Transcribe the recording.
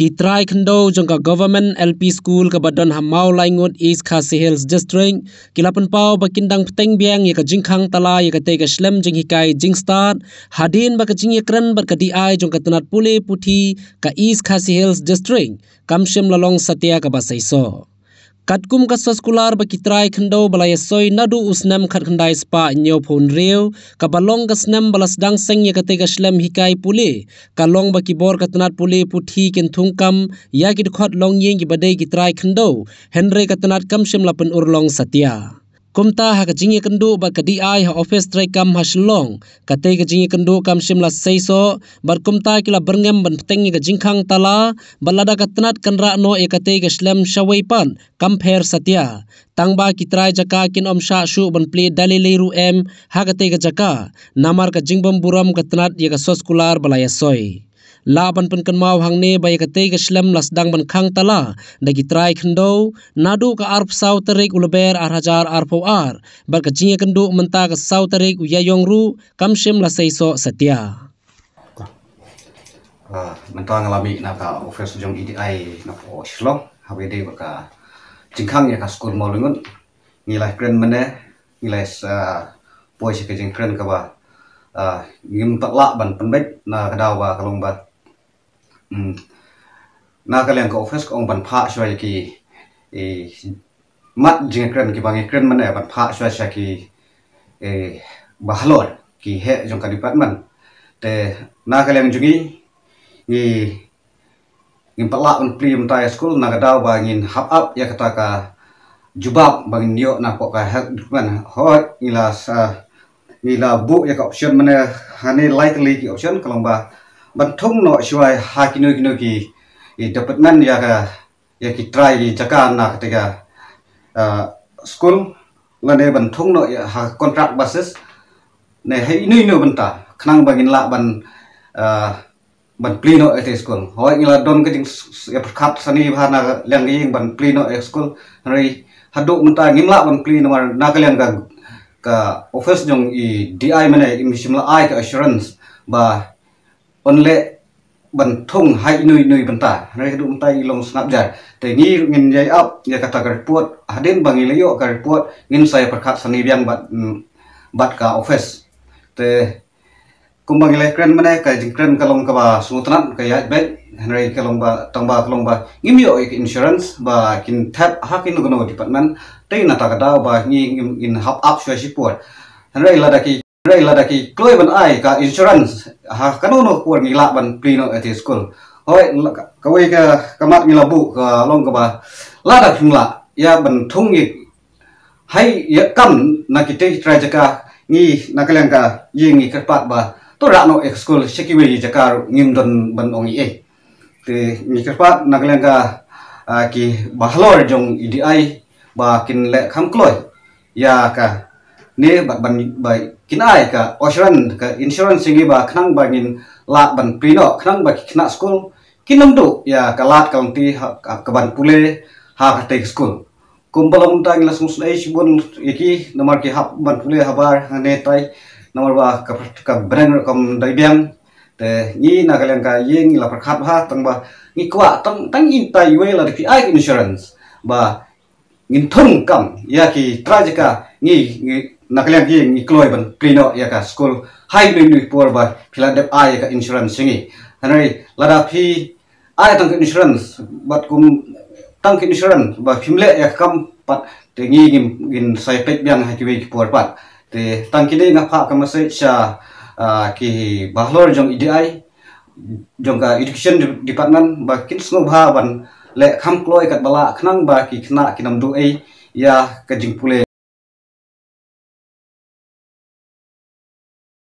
kitrai khando jong ka government lp school ka badon ha mau laingot is kha si hills district kilapan pau ba kindang teng biang ye ka jingkhang tala ye ka tega slam jing hikai jing star hadin ba ka jing ye kran ba ka di ai jong ka tanat pule puthi ka is kha si hills district kamshim lalong satya ka ba sai so katkum ka soskular ba kitrai khando balai soi nadu usnam khat khandai spa nyo phone rew ka balong ka snam balas dang seng ye kate ga slam hikai puli ka long ba ki bor ka tnat puli puthi ken thungkam ya ki khot long ying ki badai kitrai khando henre ka tnat kam shimla pen urlong satya kumta hak jingi kendo ba kadi ai ha office trai kam ha shlong kate ga jingi kendo kam shimla seiso bar kumta kila brngem ban tengi ga jingkhang tala balada ka tnat kanra no e kate ga shlem shawai pan kam pher satya tangba ki trai jaka kin om sha shu ban ple dalili ru em ha ga te ga jaka namar ka jingbam buram ka tnat ye ga soskular balaya soi ลาบันปันกันมาวังเนใบกเตกสลมลัสดังบันคังตลาในกิตรายคันโดนาดูกับอาร์ฟซาวตริกอุลเบร์อาร์ฮจาร์อาร์ฟอาร์บัลกจิงกันดูมันตากับซาวตริกอุยยองรูคำเชมลัสไซโซสตียามันตอนเรามีนะครับโอเฟสจงอีดีไอนะครับชิลล์ฮาวิเดย์บอกว่าจริงขังเนี่ยครับสกุลมอลลิงก์นี่แหละเกรนมันเนี่ยนี่แหละป่วยสิ่งเกรนก็ว่าอ่ายิ่งตะละบันเป็นเบ็ดนะกระดาวว่ากระลงบัดนาเกลียงก็อฟฟิศช่วยกีมัดจิงกรนกีบางกรนมันเนี่ยบันพาช่วยชักกีบาฮลอร์กีเฮจงกันดีพัดมันแต่นาเกลียงจุงีงีงินปลาอุนปลีมตายสกูลนากระดาวบางินฮับอัพยากตากาจุบับบางินโยนักปกะเฮดมันฮอยนีลาสนีลาบุยากออปชันมันเนี่ยฮันนี่ไลท์ลีกออปชันกลงบา bantung no shuai hakinu kinu ki department ya ka ya ki try ki jaka na ka ga school lane bantung no ya ha, contract basis ne he inu inu banta khnang bagin la ban ban plino at e school hoi ngila don ka ding ya prakhat sani bhana lang ying ban plino at e school re hadu munta ngimla ban plino mar nakalyang ka ka office jong i di mane imishimla ai ka assurance ba on le ban thong hai nui nui ban ta re dum tai long snap jar te ni ngin jai up ya kata ka report hadin bangi le yo ka report ngin sai parkha sani biang bat bat ka office te kumbang le kren mane ka jing kren ka long ka ba sutran ka ya be henry ka long ba tong ba ka long ba ngim yo insurance ba kin tap ha kin no department te na ta ka da ba ngi ngin hap up shwa shipor henry la da ki Rai lada ki kloi ban ai ka insurance ha kanu no kuar ngila ban pino at the school. Hoi ka wei ka kamat ngila bu ka long ka ba lada ngila ya ban thung ngi hai ya kam na ki te trai jaka ngi na ka lang ka yi ngi ka pat ba to ra no ek school shiki wei ji jaka ngim don ban ong e. Te ngi ka pat na ka lang ka ki bahlor jong idi ai ba kin le kham kloi ya ka ne ban ban kinai ka oshran ka insurance singi ba khang bangin la ban pino khang ba khna school kinam do ya ka lat county ha ka ban pule ha tek school kumbalam tang la eh, sus ei shibun eki namar ki ha ban pule ha bar hane tai namar ba ka ka brand kom dai bian te ni nagalang ka yeng la prakhat ha tang ba ni kwa tang tang in tai we la ki ai insurance ba ngin thung kam ya ki trajika ni ni nakaliam hi ngi kloi ban klino ya ka school high nui nui por ba phila dep ai ka insurance singi hanari lada phi ai tang insurance bat kum tang insurance ba phimle ya kam pat te ngi ngim gin sai pet biang ha ki ve por pat te tang ki dei na pha kam se cha ki bahlor jong idi e jong ka education department ba kin sno bha ban le kham kloi kat bala khnang ba ki khna ki nam du ai ya ka jing pule